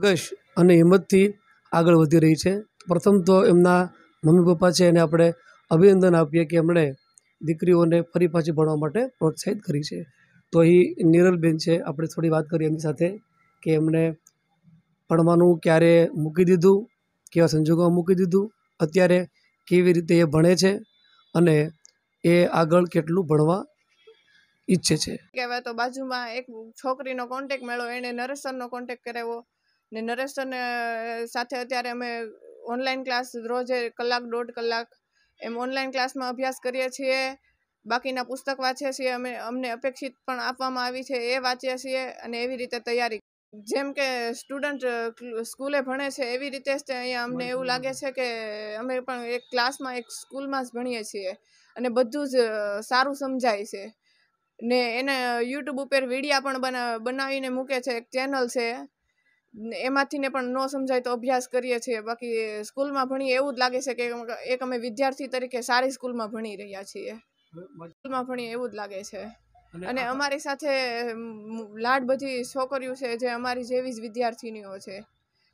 અગશ અને હિંમતથી આગળ વધી રહી છે પ્રથમ તો એમના મમ્મી પપ્પા છે એને આપણે અભિનંદન આપીએ કે એમણે દીકરીઓને ફરી પાછી ભણવા માટે પ્રોત્સાહિત કરી છે તો અહીં નિરલબેન છે આપણે થોડી વાત કરી એમની સાથે કે એમણે ભણવાનું ક્યારે મૂકી દીધું કેવા સંજોગોમાં મૂકી દીધું અત્યારે કેવી રીતે એ ભણે છે અને એ આગળ કેટલું ભણવા ઈચ્છે છે કહેવાય તો બાજુમાં એક છોકરીનો કોન્ટેક મળ્યો એણે નરેશરનો કોન્ટેક કરાવ્યો ને નરેશ નરેશન સાથે અત્યારે અમે ઓનલાઈન ક્લાસ રોજે કલાક દોઢ કલાક એમ ઓનલાઈન ક્લાસમાં અભ્યાસ કરીએ છીએ બાકીના પુસ્તક વાંચીએ છીએ અમે અમને અપેક્ષિત પણ આપવામાં આવી છે એ વાંચીએ છીએ અને એવી રીતે તૈયારી જેમ કે સ્ટુડન્ટ સ્કૂલે ભણે છે એવી રીતે જ અહીંયા અમને એવું લાગે છે કે અમે પણ એક ક્લાસમાં એક સ્કૂલમાં જ ભણીએ છીએ અને બધું જ સારું સમજાય છે ને એને યુટ્યુબ ઉપર વિડીયા પણ બનાવીને મૂકે છે એક ચેનલ છે એમાંથીને પણ ન સમજાય તો અભ્યાસ કરીએ છીએ બાકી સ્કૂલમાં ભણીએ એવું જ લાગે છે કે એક અમે વિદ્યાર્થી તરીકે સારી સ્કૂલમાં ભણી રહ્યા છીએ સ્કૂલમાં ભણીએ એવું જ લાગે છે અને અમારી સાથે લાડ બધી છોકરીઓ છે જે અમારી જેવી જ વિદ્યાર્થીનીઓ છે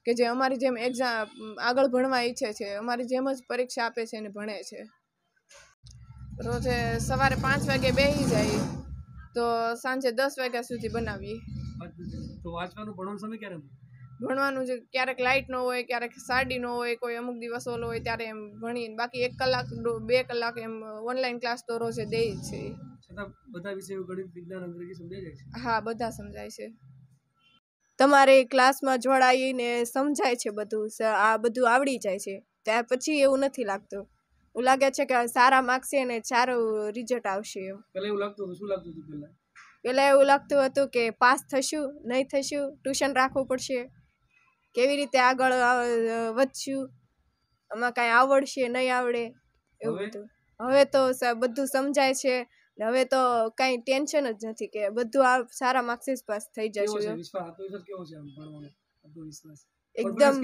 કે જે અમારી જેમ એક્ઝામ આગળ ભણવા ઈચ્છે છે અમારી જેમ જ પરીક્ષા આપે છે અને ભણે છે રોજે સવારે પાંચ વાગે બેસી જાય તો સાંજે દસ વાગ્યા સુધી બનાવી તો વાંચવાનું ભણવાનું સમય ક્યારે ભણવાનું જે ક્યારેક લાઇટ ન હોય ક્યારેક સાડી ન હોય કોઈ અમુક દિવસ ઓલો હોય ત્યારે એમ ભણીએ બાકી એક કલાક બે કલાક એમ ઓનલાઈન ક્લાસ તો રોજે દે છે બધા વિષયો ગણિત વિજ્ઞાન અંગ્રેજી સમજાય છે હા બધા સમજાય છે તમારે ક્લાસમાં જોડાઈને સમજાય છે બધું આ બધું આવડી જાય છે ત્યાર પછી એવું નથી લાગતું એવું લાગે છે કે સારા માર્ક્સ છે અને સારું રિઝલ્ટ આવશે એમ પહેલા એવું લાગતું શું લાગતું હતું પહેલા પહેલાં એવું લાગતું હતું કે પાસ થશું નહીં થશું ટ્યુશન રાખવું પડશે કેવી રીતે આગળ વધશું આમાં કાંઈ આવડશે નહીં આવડે એવું બધું હવે તો બધું સમજાય છે હવે તો કાંઈ ટેન્શન જ નથી કે બધું આ સારા માર્ક્સ પાસ થઈ જશે એકદમ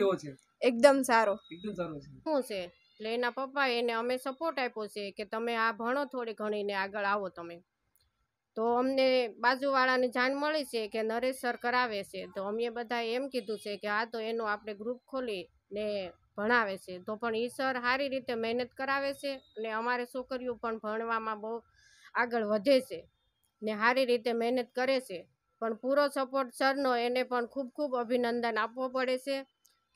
એકદમ સારો શું છે એટલે એના પપ્પા એને અમે સપોર્ટ આપ્યો છે કે તમે આ ભણો થોડી ઘણી ઘણીને આગળ આવો તમે તો અમને બાજુવાળાને જાણ મળી છે કે નરેશ સર કરાવે છે તો અમે બધાએ એમ કીધું છે કે હા તો એનું આપણે ગ્રુપ ખોલી ને ભણાવે છે તો પણ એ સર સારી રીતે મહેનત કરાવે છે અને અમારે છોકરીઓ પણ ભણવામાં બહુ આગળ વધે છે ને સારી રીતે મહેનત કરે છે પણ પૂરો સપોર્ટ સરનો એને પણ ખૂબ ખૂબ અભિનંદન આપવો પડે છે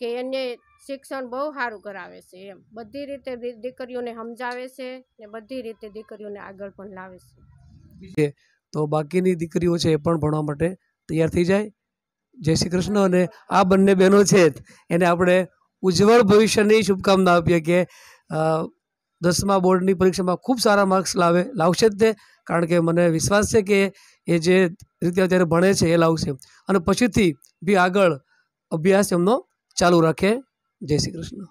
કે એને શિક્ષણ બહુ સારું કરાવે છે એમ બધી રીતે દીકરીઓને સમજાવે છે ને બધી રીતે દીકરીઓને આગળ પણ લાવે છે છે તો બાકીની દીકરીઓ છે એ પણ ભણવા માટે તૈયાર થઈ જાય જય શ્રી કૃષ્ણ અને આ બંને બહેનો છે એને આપણે ઉજ્જવળ ભવિષ્યની શુભકામના આપીએ કે દસમા બોર્ડની પરીક્ષામાં ખૂબ સારા માર્ક્સ લાવે લાવશે જ તે કારણ કે મને વિશ્વાસ છે કે એ જે રીતે અત્યારે ભણે છે એ લાવશે અને પછીથી બી આગળ અભ્યાસ એમનો ચાલુ રાખે જય શ્રી કૃષ્ણ